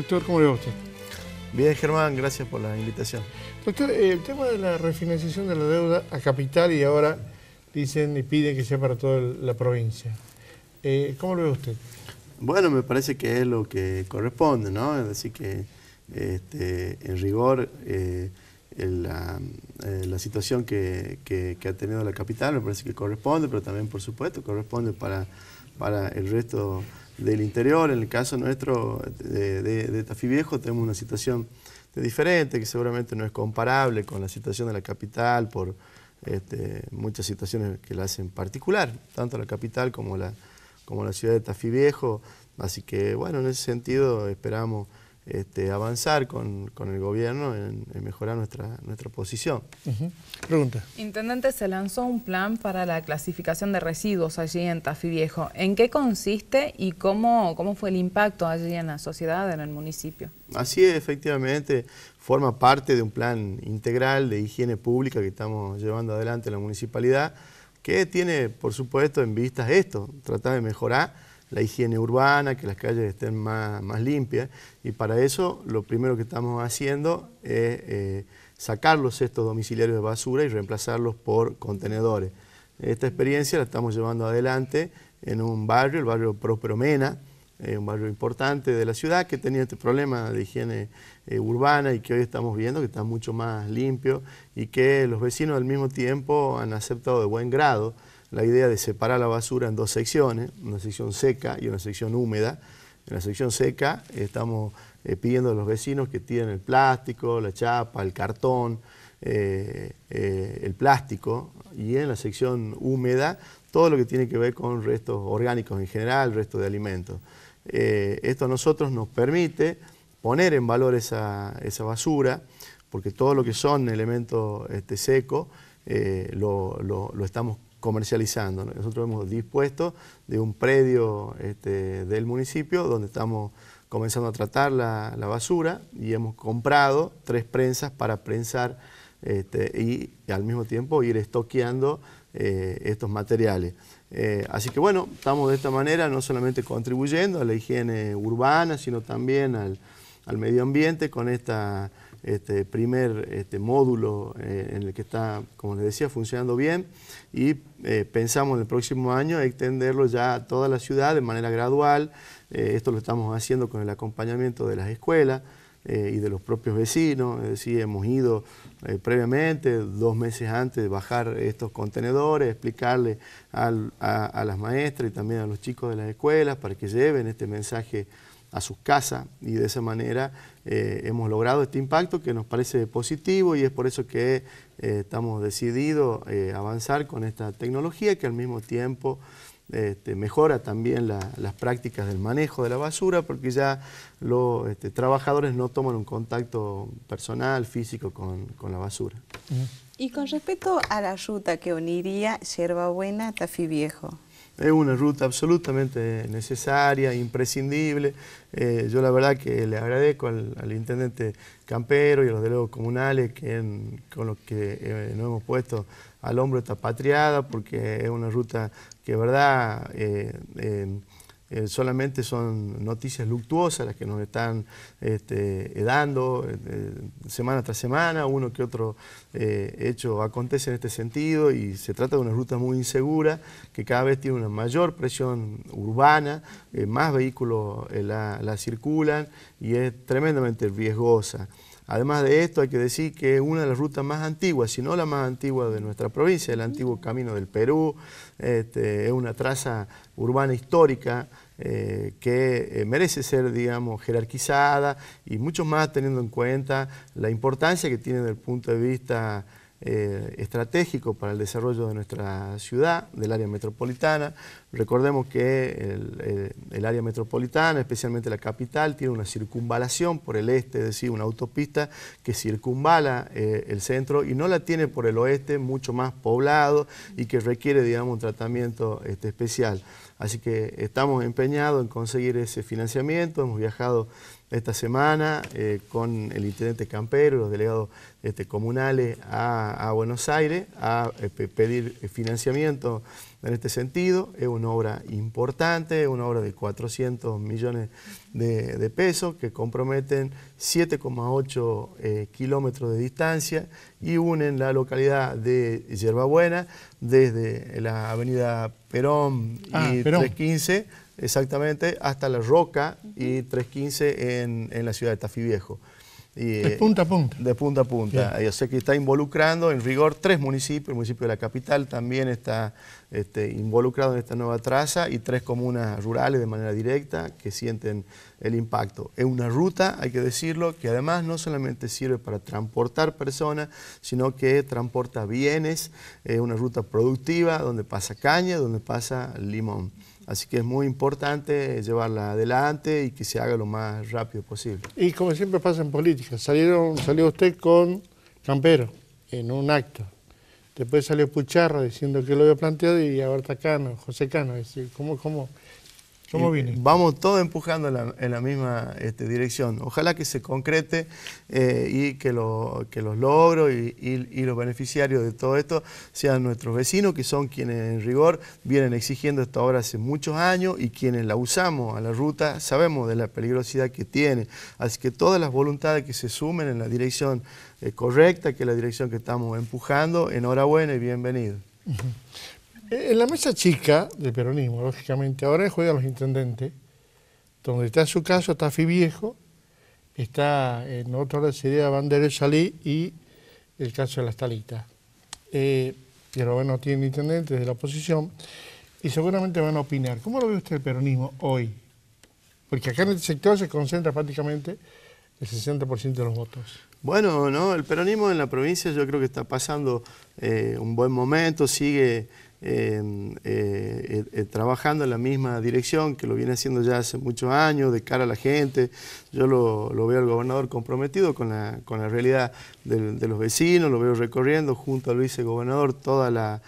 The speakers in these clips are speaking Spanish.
Doctor, ¿cómo le va usted? Bien, Germán, gracias por la invitación. Doctor, el tema de la refinanciación de la deuda a capital y ahora dicen y piden que sea para toda la provincia. Eh, ¿Cómo lo ve usted? Bueno, me parece que es lo que corresponde, ¿no? Es decir, que este, en rigor eh, eh, la, situación que, ha tenido la capital me parece que corresponde, pero también, por supuesto, corresponde para, para el resto del interior, en el caso nuestro de, de, Tafí Viejo, tenemos una situación diferente, que seguramente no es comparable con la situación de la capital por este, muchas situaciones que la hacen particular, tanto la capital como la, como la ciudad de Tafí Viejo. Así que, bueno, en ese sentido esperamos este, avanzar con, el gobierno en, mejorar nuestra, posición. Pregunta. Intendente, se lanzó un plan para la clasificación de residuos allí en Tafí Viejo. ¿En qué consiste y cómo, cómo fue el impacto allí en la sociedad, en el municipio? Así efectivamente, forma parte de un plan integral de higiene pública que estamos llevando adelante en la municipalidad, que tiene, por supuesto, en vistas esto, tratar de mejorar la higiene urbana, que las calles estén más, limpias. Y para eso lo primero que estamos haciendo es eh, sacar los cestos domiciliarios de basura y reemplazarlos por contenedores. Esta experiencia la estamos llevando adelante en un barrio, el barrio Próspero Mena, eh, un barrio importante de la ciudad que tenía este problema de higiene eh, urbana y que hoy estamos viendo que está mucho más limpio y que los vecinos al mismo tiempo han aceptado de buen grado la idea de separar la basura en dos secciones, una sección seca y una sección húmeda. En la sección seca estamos eh, pidiendo a los vecinos que tiren el plástico, la chapa, el cartón, eh, eh, el plástico. Y en la sección húmeda, todo lo que tiene que ver con restos orgánicos en general, restos de alimentos. esto a nosotros nos permite poner en valor esa, basura, porque todo lo que son elementos este, secos lo, lo, lo estamos comercializando. Nosotros hemos dispuesto de un predio este, del municipio donde estamos comenzando a tratar la, basura y hemos comprado tres prensas para prensar este, y, al mismo tiempo ir estoqueando eh, estos materiales. Eh, así que bueno, estamos de esta manera no solamente contribuyendo a la higiene urbana, sino también al, al medio ambiente con esta este, primer este, módulo eh, en el que está, como les decía, funcionando bien y eh, pensamos en el próximo año extenderlo ya a toda la ciudad de manera gradual. Eh, esto lo estamos haciendo con el acompañamiento de las escuelas y de los propios vecinos, es decir, hemos ido previamente, dos meses antes, de bajar estos contenedores, explicarle a las maestras y también a los chicos de las escuelas para que lleven este mensaje a sus casas y de esa manera eh, hemos logrado este impacto que nos parece positivo y es por eso que eh, estamos decididos eh, avanzar con esta tecnología que al mismo tiempo este, mejora también las prácticas del manejo de la basura porque ya los este, trabajadores no toman un contacto personal, físico con, la basura. Y con respecto a la ruta que uniría buena a Tafí Viejo, es una ruta absolutamente necesaria, imprescindible. Eh, yo la verdad que le agradezco al, intendente Campero y a los delegados comunales que con los que eh, nos hemos puesto al hombro esta patriada, porque es una ruta que, verdad, eh, eh, solamente son noticias luctuosas las que nos están este, eh, dando eh, semana tras semana, uno que otro hecho acontece en este sentido y se trata de una ruta muy insegura que cada vez tiene una mayor presión urbana, más vehículos la circulan y es tremendamente riesgosa. Además de esto, hay que decir que es una de las rutas más antiguas, si no la más antigua de nuestra provincia, el antiguo Camino del Perú, este, es una traza urbana histórica eh, que eh, merece ser, digamos, jerarquizada y mucho más teniendo en cuenta la importancia que tiene desde el punto de vista eh, estratégico para el desarrollo de nuestra ciudad, del área metropolitana. Recordemos que eh, el, área metropolitana, especialmente la capital, tiene una circunvalación por el este, es decir, una autopista que circunvala eh, el centro y no la tiene por el oeste, mucho más poblado y que requiere, digamos, un tratamiento este, especial. Así que estamos empeñados en conseguir ese financiamiento, hemos viajado esta semana eh, con el intendente Campero, los delegados este, comunales a, Buenos Aires a este, pedir financiamiento en este sentido. Es una obra importante, es una obra de 400 millones de, pesos que comprometen 7,8 eh, kilómetros de distancia y unen la localidad de Yerbabuena desde la avenida Perón y 315 ah, Exactamente, hasta La Roca y 315 en, la ciudad de Tafí Viejo. de eh, punta a punta. De punta a punta. Yo sé que está involucrando en rigor tres municipios, el municipio de la capital también está este, involucrados en esta nueva traza y tres comunas rurales de manera directa que sienten el impacto. Es una ruta, hay que decirlo, que además no solamente sirve para transportar personas, sino que transporta bienes, es una ruta productiva donde pasa caña, donde pasa limón. Así que es muy importante llevarla adelante y que se haga lo más rápido posible. Y como siempre pasa en política, salieron, salió usted con Campero en un acto. Después salió Pucharro diciendo que lo había planteado y ahora está Cano, José Cano. Es decir, ¿cómo, cómo? ¿Cómo eh, Vamos todos empujando en la, misma este, dirección. Ojalá que se concrete eh, y que, los logros y, los beneficiarios de todo esto sean nuestros vecinos, que son quienes en rigor vienen exigiendo esto ahora hace muchos años y quienes la usamos a la ruta sabemos de la peligrosidad que tiene. Así que todas las voluntades que se sumen en la dirección eh, correcta, que es la dirección que estamos empujando, enhorabuena y bienvenido. Eh, en la mesa chica del peronismo, lógicamente, ahora juegan los intendentes, donde está su caso, está Viejo, está en eh, otra hora de Bandero Salí y el caso de las talitas. Eh, pero bueno, tiene intendentes de la oposición y seguramente van a opinar. ¿Cómo lo ve usted el peronismo hoy? Porque acá en el sector se concentra prácticamente el 60% de los votos. Bueno, no, el peronismo en la provincia yo creo que está pasando un buen momento, sigue eh, eh, eh, trabajando en la misma dirección, que lo viene haciendo ya hace muchos años, de cara a la gente. Yo lo, veo al gobernador comprometido con la, realidad de, los vecinos, lo veo recorriendo junto al vicegobernador toda la,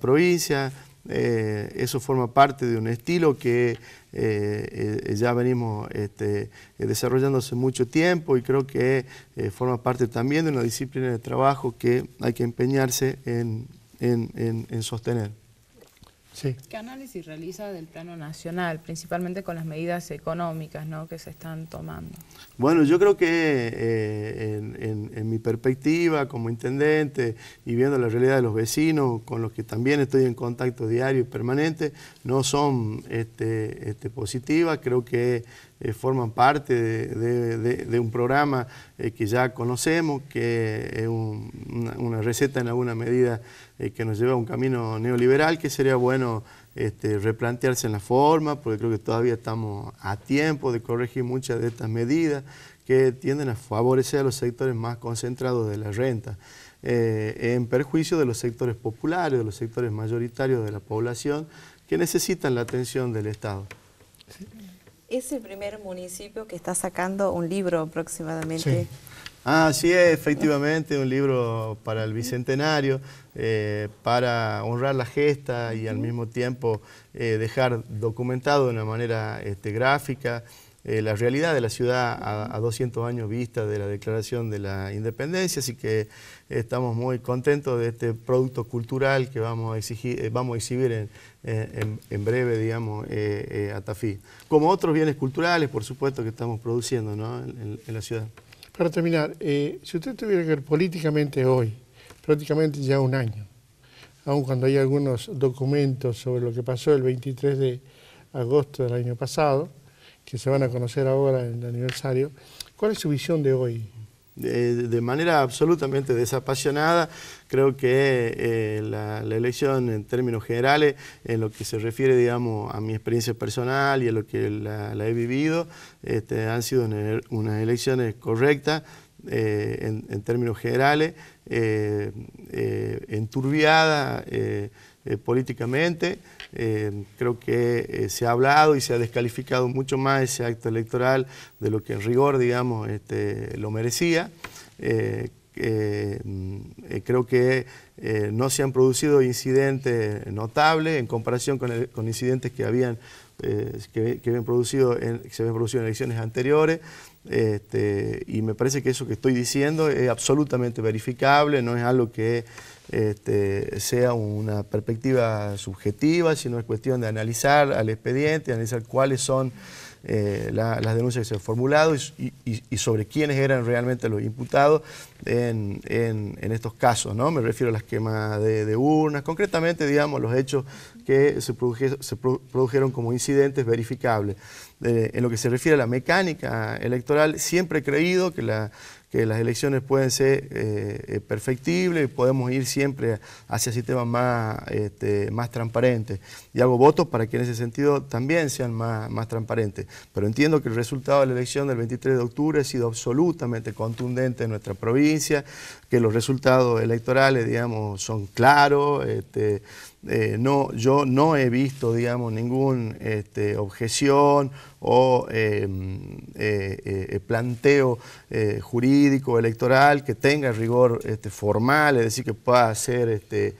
provincia. eso forma parte de un estilo que ya venimos este, desarrollando hace mucho tiempo y creo que forma parte también de una disciplina de trabajo que hay que empeñarse en en, sostener. Sí. ¿Qué análisis realiza del plano nacional, principalmente con las medidas económicas ¿no? que se están tomando? Bueno, yo creo que eh, en, mi perspectiva como intendente y viendo la realidad de los vecinos, con los que también estoy en contacto diario y permanente, no son este, este, positivas. Creo que eh, forman parte de, un programa eh, que ya conocemos, que es una, receta en alguna medida eh, que nos lleva a un camino neoliberal, que sería bueno este, replantearse en la forma, porque creo que todavía estamos a tiempo de corregir muchas de estas medidas que tienden a favorecer a los sectores más concentrados de la renta. en perjuicio de los sectores populares, de los sectores mayoritarios de la población que necesitan la atención del Estado. Es el primer municipio que está sacando un libro aproximadamente. Ah, sí, efectivamente, un libro para el Bicentenario, eh, para honrar la gesta y al mismo tiempo eh, dejar documentado de una manera este, gráfica eh, la realidad de la ciudad a, 200 años vista de la declaración de la independencia, así que estamos muy contentos de este producto cultural que vamos a, exigir, eh, vamos a exhibir en, breve, digamos, eh, a Tafí. Como otros bienes culturales, por supuesto, que estamos produciendo en, en, la ciudad. Para terminar, si usted tuviera que ver políticamente hoy, prácticamente ya un año, aun cuando hay algunos documentos sobre lo que pasó el 23 de agosto del año pasado, que se van a conocer ahora en el aniversario. ¿Cuál es su visión de hoy? De, manera absolutamente desapasionada, creo que eh, la, elección en términos generales, en lo que se refiere, digamos, a mi experiencia personal y a lo que la, he vivido, este, han sido unas elecciones correctas, eh, en, términos generales, eh, enturbiadas, eh, políticamente. Eh, creo que eh, se ha hablado y se ha descalificado mucho más ese acto electoral de lo que en rigor, digamos, este, lo merecía. creo que no se han producido incidentes notables en comparación con, con incidentes que habían eh, que, producido se habían producido en elecciones anteriores. Este, y me parece que eso que estoy diciendo es absolutamente verificable, no es algo que este, sea una perspectiva subjetiva, sino es cuestión de analizar al expediente, analizar cuáles son eh, las denuncias que se han formulado y, sobre quiénes eran realmente los imputados en, estos casos, ¿no? Me refiero a las quemas de, urnas, concretamente, digamos, los hechos que se, produjeron como incidentes verificables. Eh, en lo que se refiere a la mecánica electoral, siempre he creído que la que las elecciones pueden ser eh, perfectibles y podemos ir siempre hacia sistemas más, este, más transparentes. Y hago votos para que en ese sentido también sean más, más transparentes. Pero entiendo que el resultado de la elección del 23 de octubre ha sido absolutamente contundente en nuestra provincia, que los resultados electorales, digamos, son claros. Este, eh, no, yo no he visto, digamos, ninguna este, objeción o em, eh, eh, planteo jurídico, electoral, que tenga rigor este, formal, es decir, que pueda ser este,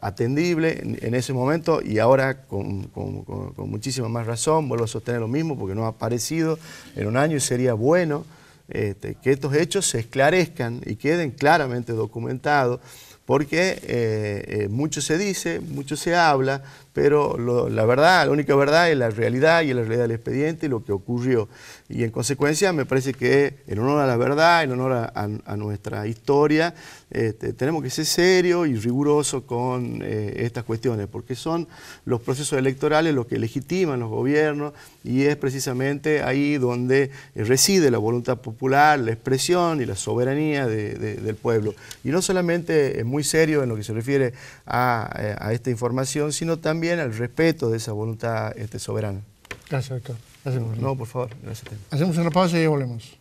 atendible en, ese momento y ahora con, con, muchísima más razón, vuelvo a sostener lo mismo porque no ha aparecido en un año y sería bueno que estos hechos se esclarezcan y queden claramente documentados porque eh, eh, mucho se dice, mucho se habla, pero la verdad, la única verdad es la realidad y la realidad del expediente y lo que ocurrió. Y en consecuencia me parece que en honor a la verdad, en honor a, nuestra historia, este, tenemos que ser serios y rigurosos con eh, estas cuestiones, porque son los procesos electorales los que legitiman los gobiernos, y es precisamente ahí donde eh, reside la voluntad popular, la expresión y la soberanía del pueblo. Y no solamente es muy serio en lo que se refiere a, eh, esta información, sino también al respeto de esa voluntad este, soberana. Gracias, doctor. no, por favor, gracias. Hacemos una pausa y volvemos.